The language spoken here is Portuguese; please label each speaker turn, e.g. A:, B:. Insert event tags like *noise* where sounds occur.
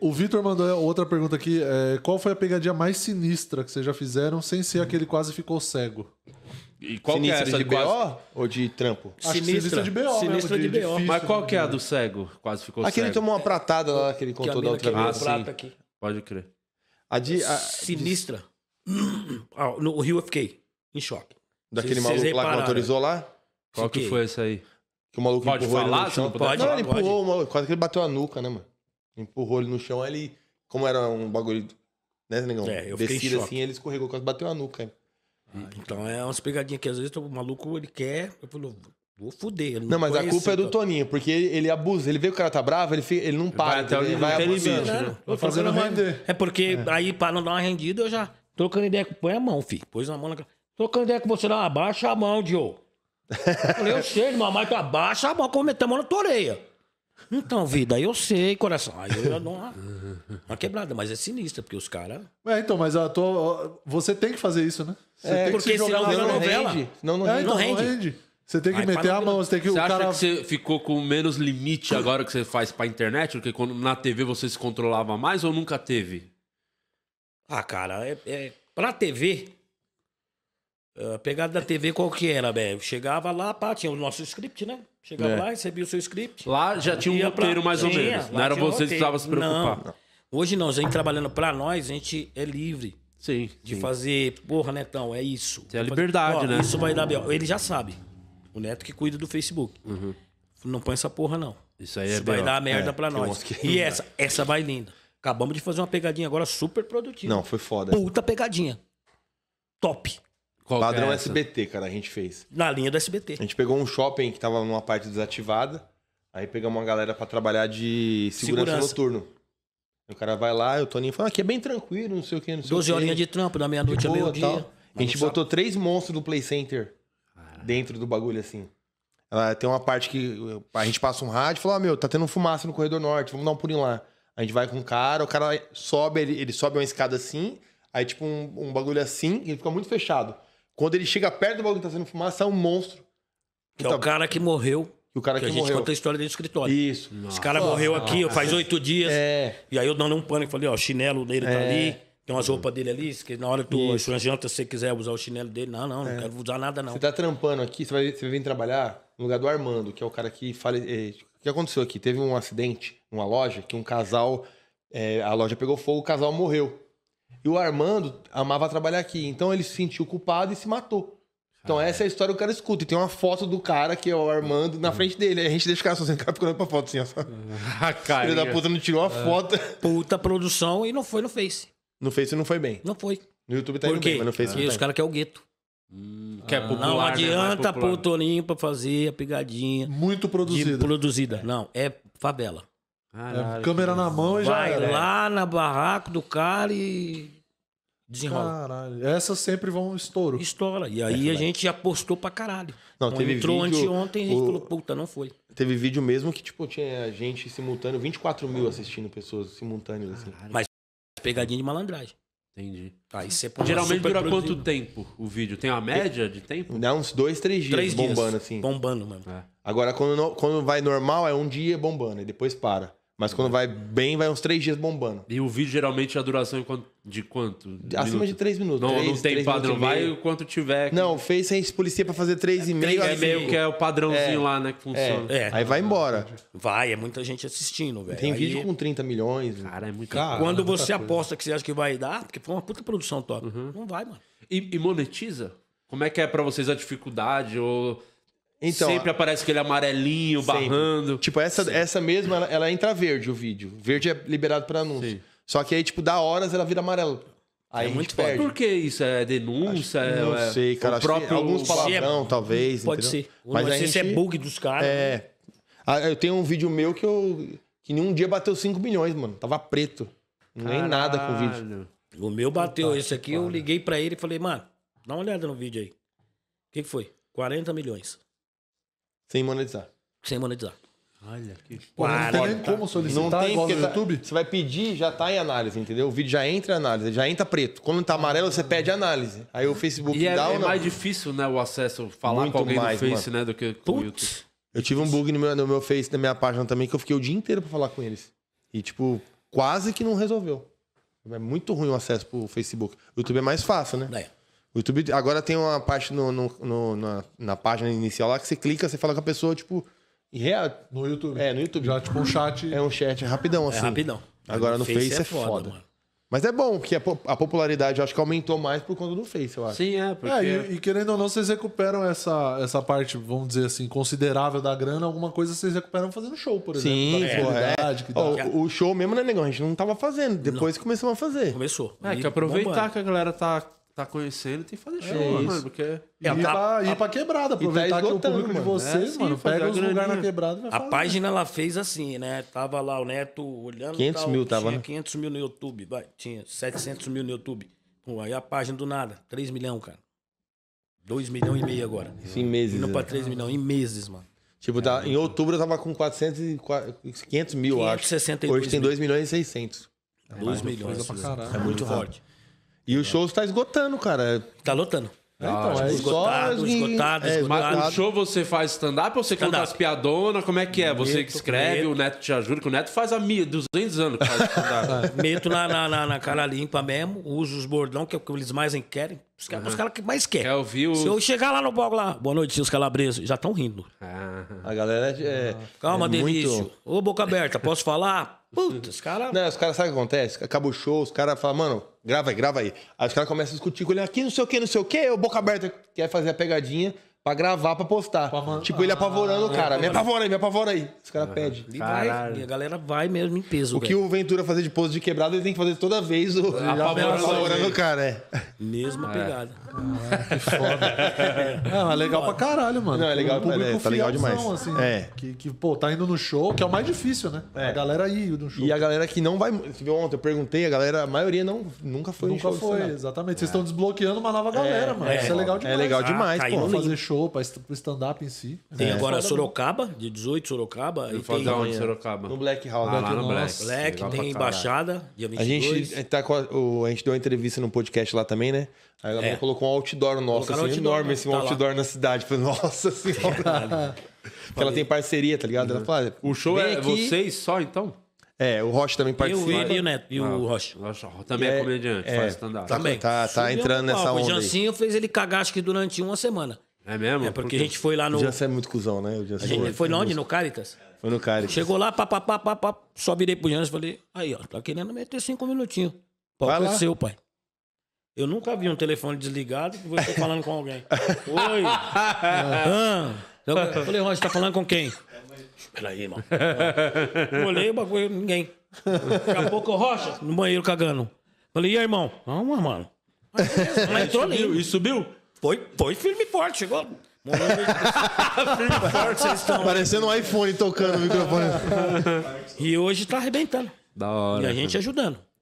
A: O Vitor mandou outra pergunta aqui. É, qual foi a pegadinha mais sinistra que vocês já fizeram sem ser hum. aquele quase ficou cego? E qual é sinistra que de BO quase... ou de trampo? Acho sinistra. de BO. Sinistra mesmo, de, de, BO. Difícil, Mas qual que é a né? do cego? Quase ficou aquele cego. Aquele tomou uma pratada lá que ele contou que da outra vez. Ah, Pode crer. A de. A... sinistra.
B: Ah, no Rio eu fiquei em choque. Daquele maluco lá que autorizou lá? Qual que foi
A: esse aí? Que o maluco pode empurrou falar, ele no chão. Pode, não, ele empurrou, pode. Maluco, quase que ele bateu a nuca, né, mano? empurrou ele no chão, ele, como era um bagulho, né, negão? É, eu fiquei assim,
B: ele escorregou, quase bateu a nuca. Ah, então é umas pegadinhas que às vezes o maluco ele quer, eu falo, vou foder. Não, não mas a culpa é do tá?
A: Toninho, porque ele, ele, abusa, ele vê que o cara tá bravo, ele, fica, ele não para, vai, ele, ele vai abusando. Né? fazendo render.
B: É porque é. aí para não dar uma rendida, eu já trocando ideia, põe a mão, filho, Põe a mão na Trocando ideia com você lá, abaixa a mão, Diogo. eu sei, mamãe, abaixa a mão, como mão na tua orelha. Então, vida, aí eu sei, coração. Aí eu não, dou uma, quebrada, mas é sinistra, porque os caras. É, então, mas a tua, você tem que fazer isso, né? Você é, tem porque que se jogar senão não novela. Rende. Não, não, é, rende. Então, não rende. rende.
A: Você tem que Ai, meter a mão, você tem que. Você o acha que você ficou com menos limite agora que você faz pra internet? Porque quando na TV você se controlava
B: mais ou nunca teve? Ah, cara, é, é, pra TV, ah, pegada da TV qual que era, velho? Chegava lá, pá, tinha o nosso script, né? Chegava é. lá, recebia o seu script. Lá já tinha um roteiro mais ou tinha, menos. Não era vocês que precisavam se preocupar. Não. Hoje não, a gente trabalhando pra nós, a gente é livre. Sim. De sim. fazer, porra, Netão, né, é isso. Tem a liberdade, fazer... né? Isso vai dar bem. Ele já sabe. O Neto que cuida do Facebook. Uhum. Não põe essa porra, não. Isso aí é Isso vai dar merda é, pra nós. Que... E essa, essa vai linda. Acabamos de fazer uma pegadinha agora super produtiva. Não, foi foda. Puta pegadinha. Top.
A: Qual Padrão é SBT, cara, a gente fez. Na linha do SBT. A gente pegou um shopping que tava numa parte desativada. Aí pegamos uma galera para trabalhar de segurança, segurança. noturno. O cara vai lá, eu tô nem falando, ah, aqui é bem tranquilo, não sei o que, não sei 12 o Doze horas de trampo,
B: da meia-noite ao meio-dia.
A: A gente botou sabe. três monstros do Play Center dentro do bagulho, assim. Ela tem uma parte que a gente passa um rádio e fala, ah, meu, tá tendo fumaça no corredor norte, vamos dar um pulinho lá. A gente vai com o cara, o cara sobe, ele, ele sobe uma escada assim, aí tipo um, um bagulho assim, ele fica muito fechado. Quando ele chega perto do bagulho que tá sendo fumaça, é um monstro.
B: Que então, é o cara que morreu. Que o cara que, que a gente conta a história dentro do escritório. Isso. Nossa. Esse cara morreu Nossa. aqui faz oito dias. É. E aí eu dando um pânico, falei, ó, o chinelo dele tá é. ali, tem umas roupas dele ali, que na hora tu isso. se você quiser usar o chinelo dele, não, não, é. não quero usar nada não. Você tá trampando aqui, você vai, você vir trabalhar no lugar do Armando,
A: que é o cara que fala... É, o que aconteceu aqui? Teve um acidente numa loja que um casal... É, a loja pegou fogo, o casal morreu. E o Armando amava trabalhar aqui. Então ele se sentiu culpado e se matou. Então ah, essa é a história que o cara escuta. E tem uma foto do cara, que é o Armando, na uhum. frente dele. Aí a gente deixa o cara sozinho, fica ficando pra foto assim, ó. *laughs* cara. Filho da puta não tirou a é. foto.
B: Puta produção e não foi no Face. No Face não foi bem. Não foi. No YouTube tá Por quê? indo bem, mas no Face ah. não tá. os caras querem é o gueto. Hum, ah, que é popular, não né? adianta né? é pôr o Toninho pra fazer a pegadinha. Muito produzida. produzida. É. Não, é favela. Caralho, é, câmera na mão e já. Vai era. lá na barraco do cara e. Desenrola. Caralho. Essas sempre vão
A: estouro. Estoura. E é aí é, a
B: gente já postou pra caralho. Não, Quando teve entrou vídeo, anteontem e o... falou, puta, não foi.
A: Teve vídeo mesmo que, tipo, tinha gente simultâneo, 24 mil assistindo pessoas simultâneas,
B: assim. Mas pegadinha de malandragem. Entendi. Aí você pode Geralmente dura produzido. quanto né?
A: tempo o vídeo? Tem uma média de tempo? Dá uns dois, três dias três bombando, dias. assim.
B: Bombando, mano. É.
A: Agora, quando, quando vai normal, é um dia bombando, e depois para. Mas quando vai bem, vai uns três dias bombando. E o vídeo geralmente a duração é de quanto? De Acima de três minutos. Não, três, não tem padrão, vai o quanto tiver. Que... Não, fez sem policia pra fazer três é, e meio. É meio que é o padrãozinho é, lá, né, que é. funciona. É, Aí vai embora. Vai, é muita gente assistindo, velho. Tem Aí... vídeo com 30 milhões. Cara, é muito caro. Quando é você aposta
B: que você acha que vai dar, porque foi uma puta produção top. Uhum. Não vai, mano. E, e monetiza?
A: Como é que é para vocês a dificuldade ou então, Sempre a... aparece aquele amarelinho, sempre. barrando. Tipo, essa, essa mesma, ela, ela, entra verde o vídeo. Verde é liberado para anúncio. Sim. Só que aí, tipo, dá horas ela vira amarelo. Aí é muito perde. Por
B: que isso? É denúncia? Acho, não é, é sei, cara. próprio... alguns palavrão, é... talvez. Pode entendeu? ser. Mas não sei é gente... se é bug dos caras.
A: É. Né? Ah, eu tenho um vídeo meu que eu. Que num dia bateu 5 milhões, mano. Tava preto. Nem nada com o vídeo.
B: O meu bateu. Esse aqui cara. eu liguei para ele e falei, mano, dá uma olhada no vídeo aí. O que, que foi? 40 milhões. Sem monetizar. Sem monetizar. Olha que Pô, não tem nem como tá. solicitar não tem, no tá-
A: YouTube. Você vai pedir, já tá em análise, entendeu? O vídeo já entra em análise, já entra preto. Quando tá amarelo, você pede análise. Aí o Facebook e é dá é, ou não. é mais difícil, né, o acesso falar Muito com alguém mais, no Face, mano. né, do que com Putz. o YouTube. Eu tive um bug no meu, no meu Face, na minha página também, que eu fiquei o dia inteiro pra falar com eles. E, tipo, quase que não resolveu. É muito ruim o acesso pro Facebook. O YouTube é mais fácil, né? É. O YouTube agora tem uma parte no, no, no, na, na página inicial lá que você clica, você fala com a pessoa, tipo. É no YouTube. É, no YouTube. Já, tipo, um chat. É um chat é rapidão, é assim. É rapidão. Agora no, no Face, Face, é foda. foda. Mas é bom, porque a popularidade eu acho que aumentou mais por conta do Face, eu acho. Sim, é. Porque... é e, e, querendo ou não, vocês recuperam essa, essa parte, vamos dizer assim, considerável da grana, alguma coisa vocês recuperam fazendo show, por exemplo. Sim, é. é. O, o, show mesmo, né, negão? A gente não tava fazendo, depois não. começamos a fazer. Começou. É, e que aproveitar bombando. que a galera tá tá conhecendo, tem que fazer é show, é mano. Porque... É, e, a, pra, a, ir pra quebrada, tá aproveitar tá esgotando, que o público mano, de vocês, é assim, mano, pega os lugares na quebrada e vai A fazer. página
B: ela fez assim, né? Tava lá o Neto olhando. 500 tal, mil tava, tinha né? 500 mil no YouTube, vai. Tinha 700 mil no YouTube. Pô, aí a página do nada, 3 milhões, cara. 2 milhões e meio agora. Isso em meses. Indo né? pra 3 milhões, em meses, mano. Tipo, é,
A: tá, em outubro eu tava com 400 e 500 mil, acho. Hoje tem 2 milhões e 600. 2 milhões. Né? É muito forte. E o show está esgotando, cara. Tá lotando.
B: Tá então, ah, é esgotado, só... esgotado, é, esgotado. Mas o show você faz stand-up ou você stand conta as
A: piadonas? Como é que é? Você que escreve, meto. o Neto te ajuda, que o Neto faz há 200 anos que faz stand-up.
B: *laughs* meto na, na, na, cara limpa mesmo, uso os bordão, que é o que eles mais querem. Os caras uhum. cara que mais quer. Quer ouvir o... Se eu chegar lá no bloco lá, boa noite, seus calabresos, já estão rindo. Ah. A galera é... é Calma, é delício. Muito... Ô, boca aberta, posso falar? Puta, os caras... Não, os caras sabem
A: o que acontece? Acaba o show, os caras falam, mano, grava aí, grava aí. Aí os caras começam a discutir com ele, aqui não sei o que, não sei o que, o boca aberta, quer fazer a pegadinha... Pra gravar, pra postar. Pra... Tipo, ele ah, apavorando ah, o é cara. Me apavora aí, me apavora aí.
B: Os caras uhum. pedem. E a galera vai mesmo em peso. O que o Ventura fazer de pose
A: de quebrado, ele tem que fazer toda vez o apavorando o cara, é.
B: Mesma é. pegada. É. que foda. *laughs* é legal pra
A: caralho, mano. Não, é legal. O público é, tá legal demais. Assim, é. Que, que, pô, tá indo no show, que é o mais difícil, né? É. A galera ir no show. E a galera que não vai... Você viu ontem, eu perguntei, a galera, a maioria não, nunca foi Nunca foi, exatamente. Vocês é. estão desbloqueando uma nova galera, mano. Isso é legal demais. É legal demais, pô. Fazer show show, para stand-up em si. Tem é. agora
B: Sorocaba, de 18 Sorocaba. Eu e tem onde Sorocaba? No Black House. Ah, lá no, Black. Black, Legal tem Embaixada, dia 22. A gente,
A: tá com a, o, a gente deu uma entrevista no podcast lá também, né? Aí ela é. colocou um outdoor nosso, assim, outdoor, enorme, né? esse assim, tá outdoor lá. na cidade. Falei, nossa senhora. Porque ela tem parceria, tá ligado? Uhum. Ela fala, o show é aqui. vocês só, então? É, o Rocha também participa. E o, e o Neto, e ah, o Rocha.
B: também é, é comediante, é, faz stand-up. Tá, também. tá, tá, tá entrando nessa onda O Jancinho aí. fez ele cagar, acho que durante uma semana. É mesmo? É porque, porque a gente foi lá no. O Jansen
A: é muito cuzão, né? O Jansen a gente é foi onde? No
B: Caritas? Foi no Caritas. Chegou lá, pá, pá, pá, pá, pá, só virei pro Jansen e falei: aí, ó, tá querendo meter cinco minutinhos. Pau é seu, pai. Eu nunca vi um telefone desligado que você falando com alguém. *laughs* Oi! ah, eu falei, Roger, tá falando com quem? Peraí, irmão. Eu olhei o bagulho, ninguém. Daqui a pouco, Rocha, no banheiro cagando. Falei, e aí, irmão? calma, mano. Mas, mas entrou *laughs* ali. E subiu? Foi, foi firme e forte, chegou. *laughs* firme e forte, vocês estão. Parecendo
A: um iPhone tocando o microfone.
B: e hoje tá arrebentando. Da hora. E a gente
A: ajudando.